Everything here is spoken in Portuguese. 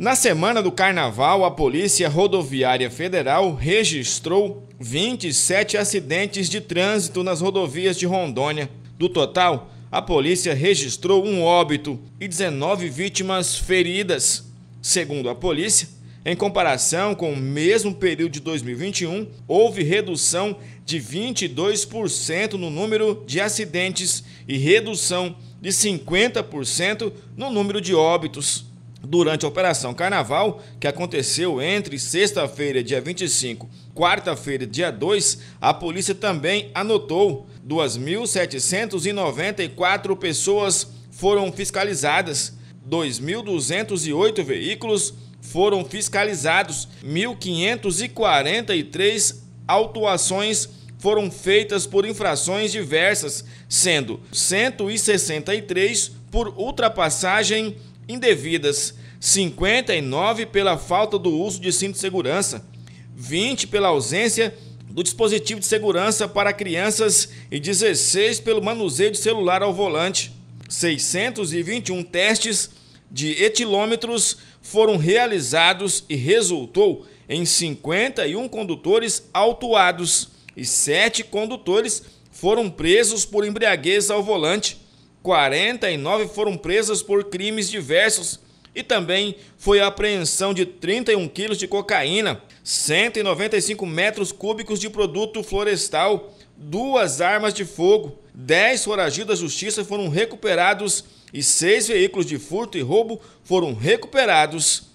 Na semana do carnaval, a Polícia Rodoviária Federal registrou 27 acidentes de trânsito nas rodovias de Rondônia. Do total, a polícia registrou um óbito e 19 vítimas feridas. Segundo a polícia, em comparação com o mesmo período de 2021, houve redução de 22% no número de acidentes e redução de 50% no número de óbitos durante a Operação Carnaval, que aconteceu entre sexta-feira, dia 25, quarta-feira, dia 2, a polícia também anotou 2.794 pessoas foram fiscalizadas, 2.208 veículos foram fiscalizados, 1.543 autuações foram feitas por infrações diversas, sendo 163 por ultrapassagem indevidas, 59 pela falta do uso de cinto de segurança, 20 pela ausência do dispositivo de segurança para crianças e 16 pelo manuseio de celular ao volante. 621 testes de etilômetros foram realizados e resultou em 51 condutores autuados e 7 condutores foram presos por embriaguez ao volante. 49 foram presas por crimes diversos e também foi a apreensão de 31 quilos de cocaína, 195 metros cúbicos de produto florestal, duas armas de fogo, 10 foragidos da justiça foram recuperados e seis veículos de furto e roubo foram recuperados